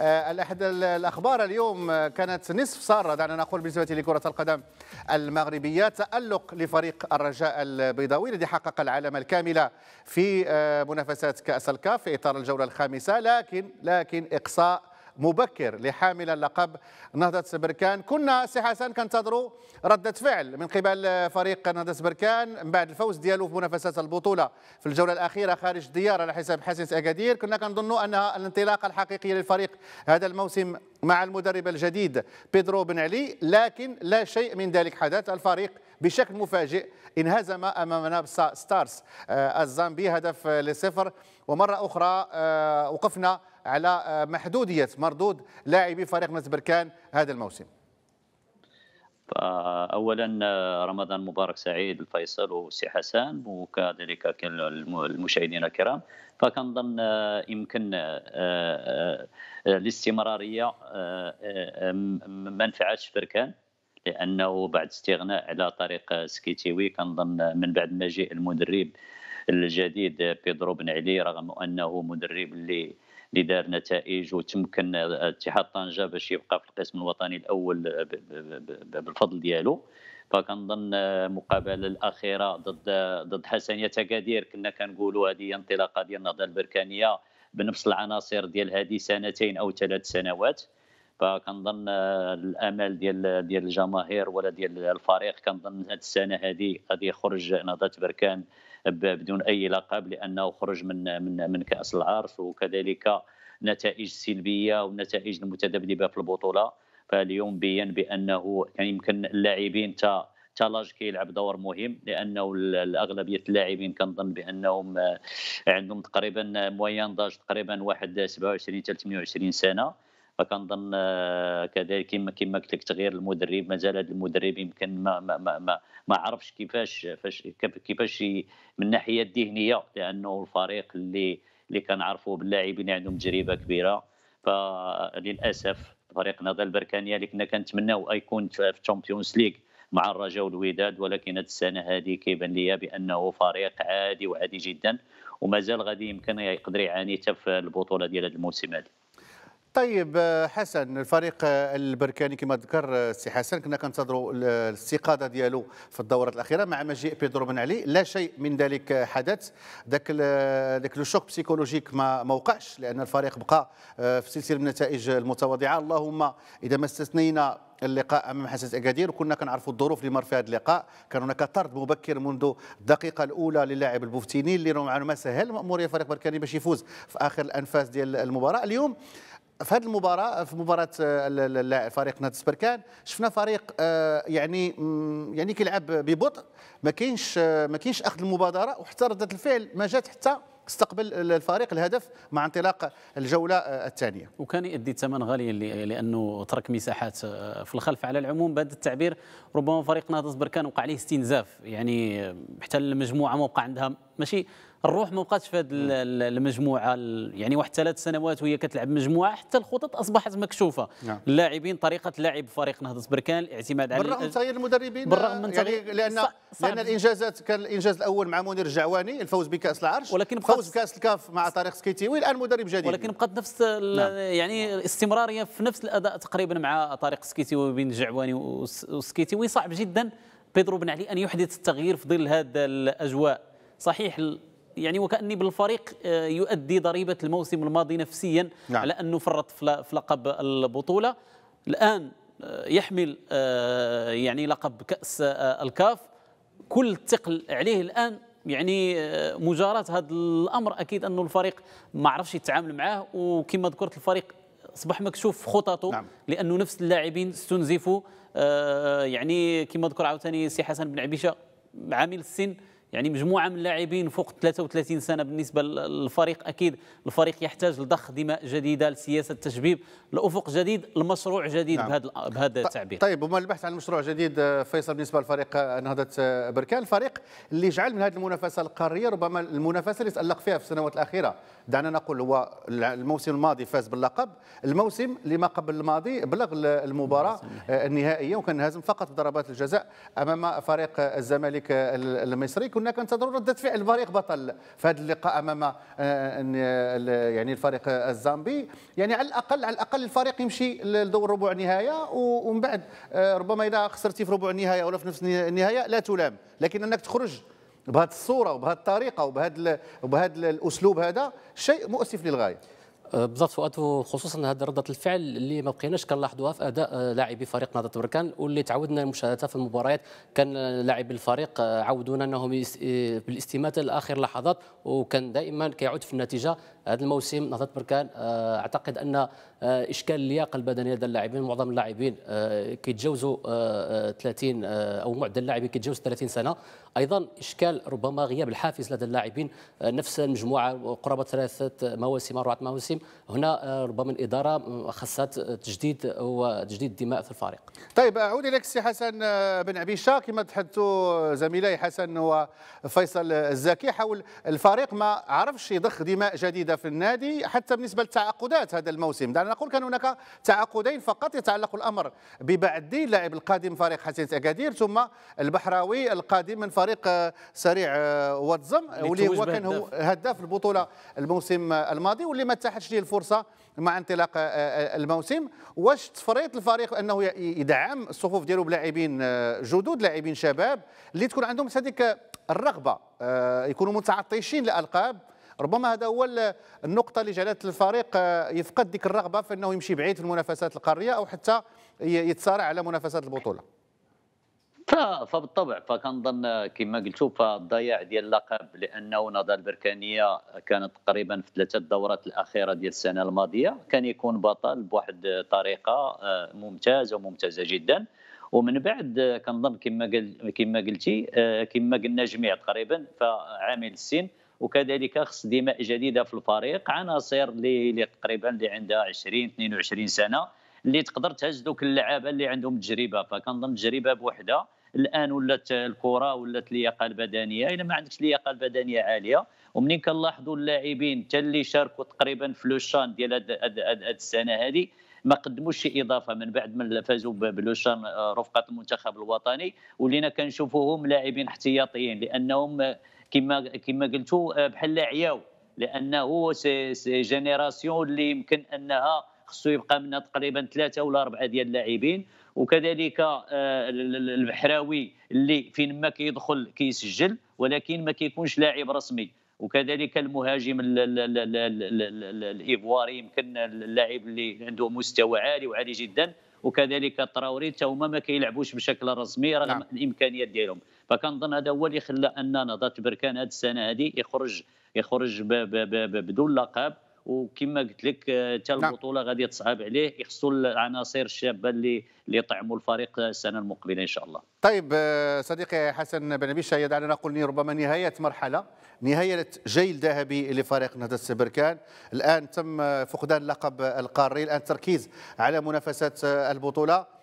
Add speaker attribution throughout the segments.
Speaker 1: آه، احدى الاخبار اليوم آه، كانت نصف ساره دعنا نقول بالنسبه لكره القدم المغربيه تالق لفريق الرجاء البيضاوي الذي حقق العلامه الكامله في آه، منافسات كاس الكاف في اطار الجوله الخامسه لكن لكن اقصاء مبكر لحامل اللقب نهضة سبركان كنا سي حسن كنتظروا ردة فعل من قبل فريق نهضة سبركان من بعد الفوز ديالو في منافسات البطولة في الجولة الأخيرة خارج الديار على حساب حسن أكادير كنا كنظنوا أنها الانطلاقة الحقيقية للفريق هذا الموسم مع المدرب الجديد بيدرو بن علي لكن لا شيء من ذلك حدث الفريق بشكل مفاجئ انهزم امام نابسا ستارز آه، الزامبي هدف لصفر ومره اخرى آه، وقفنا على آه، محدوديه مردود لاعبي فريق نادي بركان هذا الموسم
Speaker 2: اولا رمضان مبارك سعيد الفيصل وسي حسان وكذلك كل المشاهدين الكرام فكنظن يمكن آه، آه، الاستمرارية آه، ما نفعتش فركان لأنه بعد استغناء على طريق سكيتيوي كنظن من بعد مجيء المدرب الجديد بيدرو بن علي رغم أنه مدرب اللي اللي دار نتائج وتمكن آه، اتحاد طنجه باش يبقى في القسم الوطني الاول آه، بالفضل ديالو فكنظن المقابله آه، الاخيره ضد ضد حسنيه تكادير كنا كنقولوا هذه انطلاقه ديال النهضه البركانيه بنفس العناصر ديال هذه سنتين او ثلاث سنوات فكنظن الامل ديال ديال الجماهير ولا ديال الفريق كنظن هذه السنه هذه غادي يخرج نهضه بركان بدون اي لقب لانه خرج من من من كاس العرش وكذلك نتائج سلبيه والنتائج المتذبذبه في البطوله فاليوم بين بانه يعني يمكن اللاعبين تا تالاج كيلعب دور مهم لانه الاغلبيه اللاعبين كنظن بانهم عندهم تقريبا مويان داج تقريبا واحد 27 حتى 28 سنه فكنظن آه، كذلك كما كما قلت لك تغيير المدرب مازال هذا المدرب يمكن ما ما ما ما, ما عرفش كيفاش فاش كيفاش من الناحيه الذهنيه لانه الفريق اللي اللي كنعرفوا باللاعبين عندهم تجربه كبيره فللاسف فريق نضال البركانيه اللي كنا كنتمناو يكون في الشامبيونز ليغ مع الرجاء والوداد ولكن هذه السنه هذه كيبان لي بانه فريق عادي وعادي جدا ومازال غادي يمكن يقدر يعاني حتى في البطوله ديال هذا الموسم هذا
Speaker 1: طيب حسن الفريق البركاني كما ذكر السي حسن كنا كنتظروا الاستقاضه ديالو في الدوره الاخيره مع مجيء بيدرو بن علي لا شيء من ذلك حدث ذاك ذاك لو شوك بسيكولوجيك ما موقعش وقعش لان الفريق بقى آه، في سلسله النتائج المتواضعه اللهم اذا ما استثنينا اللقاء امام حساس اكادير وكنا كنعرفوا الظروف اللي مر فيها هذا اللقاء كان هناك طرد مبكر منذ الدقيقه الاولى للاعب البوفتيني اللي رغم ما سهل ماموريه فريق بركاني باش يفوز في اخر الانفاس ديال المباراه اليوم في هذه المباراه في مباراه آه، فريق نادي سبركان شفنا فريق آه، يعني يعني كيلعب ببطء ما كاينش آه، ما كاينش اخذ المبادره وحتى رده الفعل ما جات حتى استقبل الفريق الهدف مع انطلاق الجوله الثانيه وكان
Speaker 3: يؤدي ثمن غاليا لانه ترك مساحات في الخلف على العموم بهذا التعبير ربما فريق نهضه سبركان وقع عليه استنزاف يعني حتى المجموعه ما وقع عندها ماشي الروح ما بقاتش في هذه المجموعه يعني واحد ثلاث سنوات وهي كتلعب مجموعه حتى الخطط اصبحت مكشوفه نعم. اللاعبين طريقه لعب فريق نهضه بركان الاعتماد على بالرغم من تغيير
Speaker 1: المدربين بالرغم من تغيير يعني لان صعب لان الانجازات كان الانجاز الاول مع منير الجعواني الفوز بكاس العرش ولكن فوز بكاس الكاف مع طارق سكيتيوي الان مدرب جديد ولكن بقات نفس نعم.
Speaker 3: يعني الاستمراريه في نفس الاداء تقريبا مع طارق سكيتيوي بين الجعواني وسكيتيوي صعب جدا بيدرو بن علي ان يحدث التغيير في ظل هذا الاجواء صحيح يعني وكأني بالفريق آه، يؤدي ضريبة الموسم الماضي نفسيا نعم. على أنه فرط في لقب البطولة الآن آه، يحمل آه، يعني لقب كأس الكاف كل الثقل عليه الآن يعني مجاراة هذا الأمر أكيد أنه الفريق ما عرفش يتعامل معاه وكما ذكرت الفريق أصبح مكشوف خططه نعم. لأنه نفس اللاعبين استنزفوا يعني كما ذكر عاوتاني سي حسن بن عبيشة عامل السن يعني مجموعه من اللاعبين فوق 33 سنه بالنسبه للفريق اكيد الفريق يحتاج لضخ دماء جديده لسياسه تشبيب لافق جديد لمشروع جديد نعم. بهذا بهذا التعبير
Speaker 1: طيب وما البحث عن مشروع جديد آه، فيصل بالنسبه لفريق آه، نهضه آه، بركان الفريق اللي جعل من هذه المنافسه القاريه ربما المنافسه اللي تالق فيها في السنوات الاخيره دعنا نقول هو الموسم الماضي فاز باللقب الموسم اللي ما قبل الماضي بلغ المباراه النهائيه وكان هازم فقط بضربات الجزاء امام فريق الزمالك المصري كنا كنتظروا رده فعل فريق بطل في هذا اللقاء امام آه، آه، يعني الفريق الزامبي يعني على الاقل على الاقل الفريق يمشي لدور ربع النهايه ومن بعد آه، ربما اذا خسرتي في ربع النهايه ولا في نفس النهايه لا تلام لكن انك تخرج بهذه الصوره وبهذه الطريقه وبهذا وبهذا الاسلوب هذا شيء مؤسف للغايه
Speaker 3: آه، بالضبط فؤاد وخصوصا هذه رده الفعل اللي ما بقيناش كنلاحظوها في اداء آه، لاعبي فريق نهضه بركان واللي تعودنا مشاهدتها في المباريات كان لاعبي الفريق آه، عودونا انهم بالاستماته لاخر لحظات وكان دائما كيعود في النتيجه هذا الموسم نهضه بركان اعتقد ان اشكال اللياقه البدنيه لدى اللاعبين معظم اللاعبين كيتجاوزوا 30 او معدل اللاعبين كيتجاوز 30 سنه ايضا اشكال ربما غياب الحافز لدى اللاعبين آه، نفس المجموعه آه، قرابه ثلاثه مواسم اربعه مواسم هنا آه، ربما الاداره خاصه تجديد وتجديد الدماء في الفريق
Speaker 1: طيب اعود اليك سي حسن بن عبيشه كما تحدثوا زميلي حسن وفيصل الزكي حول الفريق ما عرفش يضخ دماء جديده في النادي حتى بالنسبه للتعاقدات هذا الموسم دعنا نقول كان هناك تعاقدين فقط يتعلق الامر ببعدي اللاعب القادم فريق حسين اكادير ثم البحراوي القادم من فريق فريق سريع آه، واتزم واللي هو كان هو هداف البطوله الموسم الماضي واللي ما تاحتش ليه الفرصه مع انطلاق آه، آه، الموسم واش تفريط الفريق انه يدعم الصفوف ديالو بلاعبين جدد لاعبين شباب اللي تكون عندهم هذيك الرغبه يكونوا متعطشين لالقاب ربما هذا هو النقطة اللي جعلت الفريق يفقد ديك الرغبة في أنه يمشي بعيد في المنافسات القارية أو حتى يتصارع على منافسات البطولة
Speaker 2: فبالطبع فكنظن كما قلتوا فالضياع ديال اللقب لانه نضال البركانيه كانت تقريبا في ثلاثه الدورات الاخيره ديال السنه الماضيه كان يكون بطل بواحد الطريقه آه، ممتازه وممتازه جدا ومن بعد آه، كنظن كما قل كما قلتي آه، كما قلنا جميع تقريبا فعامل السن وكذلك خص دماء جديده في الفريق عناصر اللي تقريبا اللي عندها 20 22 سنه اللي تقدر تهز دوك اللعابه اللي عندهم تجربه فكنظن تجربه بوحدها الان ولات الكره ولات اللياقه البدنيه الا ما عندكش اللياقه البدنيه عاليه ومنين كنلاحظوا اللاعبين حتى اللي شاركوا تقريبا في لوشان ديال هاد السنه هذه ما قدموش شي اضافه من بعد ما فازوا بلوشان آه، رفقه المنتخب الوطني ولينا كنشوفوهم لاعبين احتياطيين لانهم كما كما قلتوا آه، بحال عياو لانه سي جينيراسيون اللي يمكن انها خصو يبقى منا تقريبا ثلاثه ولا اربعه ديال اللاعبين وكذلك البحراوي اللي فين ما كيدخل كيسجل ولكن ما كيكونش لاعب رسمي وكذلك المهاجم الايفواري يمكن اللاعب اللي عنده مستوى عالي وعالي جدا وكذلك التراوري حتى هما ما كيلعبوش بشكل رسمي رغم نعم. الامكانيات ديالهم فكنظن هذا هو اللي خلى ان نهضه بركان هذه السنه هذه يخرج يخرج بدون لقب وكما قلت لك حتى آه، نعم. البطوله غادي تصعب عليه يخصوا العناصر الشابه اللي اللي يطعموا الفريق السنه المقبله ان شاء الله.
Speaker 1: طيب آه، صديقي حسن بن بنبيشه يدعنا نقول ربما نهايه مرحله نهايه جيل ذهبي لفريق نهضه السبركان الان تم فقدان لقب القاري الان تركيز على منافسه آه، البطوله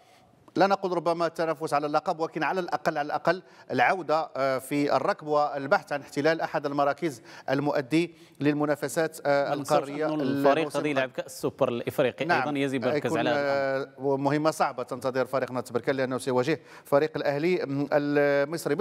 Speaker 1: لا نقول ربما التنافس على اللقب ولكن على الأقل على الأقل العودة آه، في الركب والبحث عن احتلال أحد المراكز المؤدي للمنافسات آه، القارية الفريق الذي يلعب
Speaker 3: كأس السوبر الإفريقي نعم أيضا يجب آه، الركز على
Speaker 1: مهمة صعبة تنتظر فريقنا تبركان لأنه سيواجه فريق الأهلي المصري